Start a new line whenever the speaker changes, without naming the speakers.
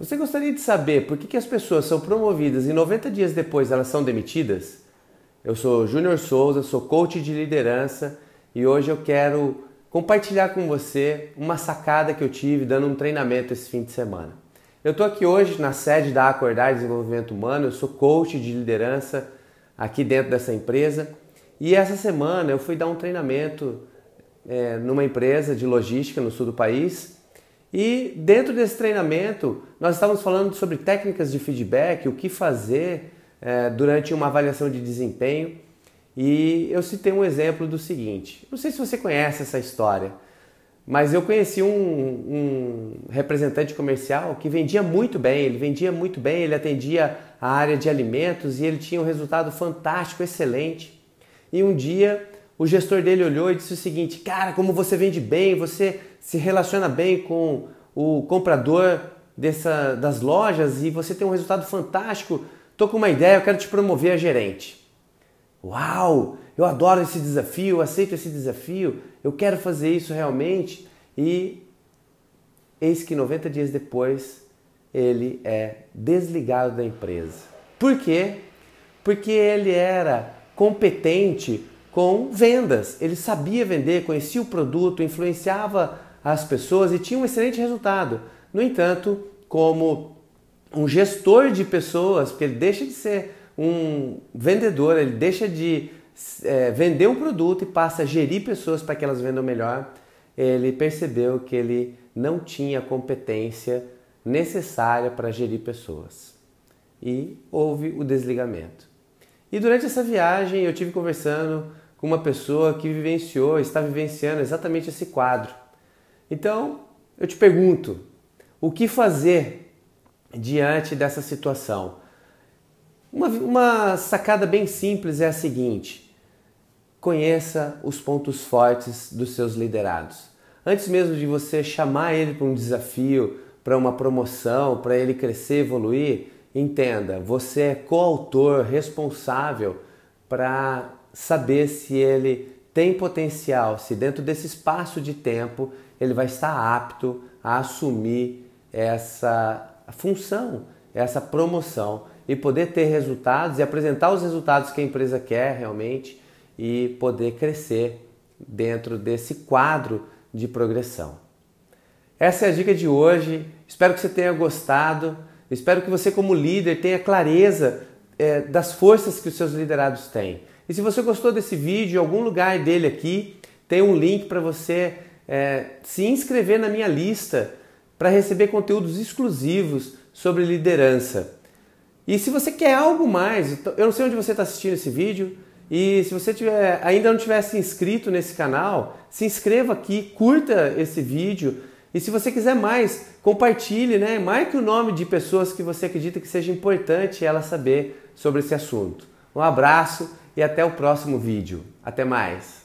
Você gostaria de saber por que, que as pessoas são promovidas e 90 dias depois elas são demitidas? Eu sou Júnior Souza, sou coach de liderança e hoje eu quero compartilhar com você uma sacada que eu tive dando um treinamento esse fim de semana. Eu estou aqui hoje na sede da Acordar Desenvolvimento Humano, eu sou coach de liderança aqui dentro dessa empresa e essa semana eu fui dar um treinamento é, numa empresa de logística no sul do país e dentro desse treinamento, nós estávamos falando sobre técnicas de feedback, o que fazer é, durante uma avaliação de desempenho. E eu citei um exemplo do seguinte: não sei se você conhece essa história, mas eu conheci um, um representante comercial que vendia muito bem, ele vendia muito bem, ele atendia a área de alimentos e ele tinha um resultado fantástico, excelente. E um dia o gestor dele olhou e disse o seguinte: Cara, como você vende bem, você se relaciona bem com o comprador dessa, das lojas e você tem um resultado fantástico. Tô com uma ideia, eu quero te promover a gerente. Uau, eu adoro esse desafio, eu aceito esse desafio, eu quero fazer isso realmente. E eis que 90 dias depois ele é desligado da empresa. Por quê? Porque ele era competente com vendas. Ele sabia vender, conhecia o produto, influenciava as pessoas e tinha um excelente resultado. No entanto, como um gestor de pessoas, porque ele deixa de ser um vendedor, ele deixa de é, vender um produto e passa a gerir pessoas para que elas vendam melhor, ele percebeu que ele não tinha a competência necessária para gerir pessoas. E houve o desligamento. E durante essa viagem eu tive conversando com uma pessoa que vivenciou, está vivenciando exatamente esse quadro. Então, eu te pergunto, o que fazer diante dessa situação? Uma, uma sacada bem simples é a seguinte: conheça os pontos fortes dos seus liderados. Antes mesmo de você chamar ele para um desafio, para uma promoção, para ele crescer, evoluir, entenda, você é coautor, responsável para saber se ele tem potencial, se dentro desse espaço de tempo ele vai estar apto a assumir essa função, essa promoção e poder ter resultados e apresentar os resultados que a empresa quer realmente e poder crescer dentro desse quadro de progressão. Essa é a dica de hoje. Espero que você tenha gostado. Espero que você, como líder, tenha clareza é, das forças que os seus liderados têm e se você gostou desse vídeo, em algum lugar dele aqui tem um link para você é, se inscrever na minha lista para receber conteúdos exclusivos sobre liderança. E se você quer algo mais, eu não sei onde você está assistindo esse vídeo, e se você tiver, ainda não tiver se inscrito nesse canal, se inscreva aqui, curta esse vídeo. E se você quiser mais, compartilhe, né? Marque o nome de pessoas que você acredita que seja importante ela saber sobre esse assunto. Um abraço e até o próximo vídeo. Até mais!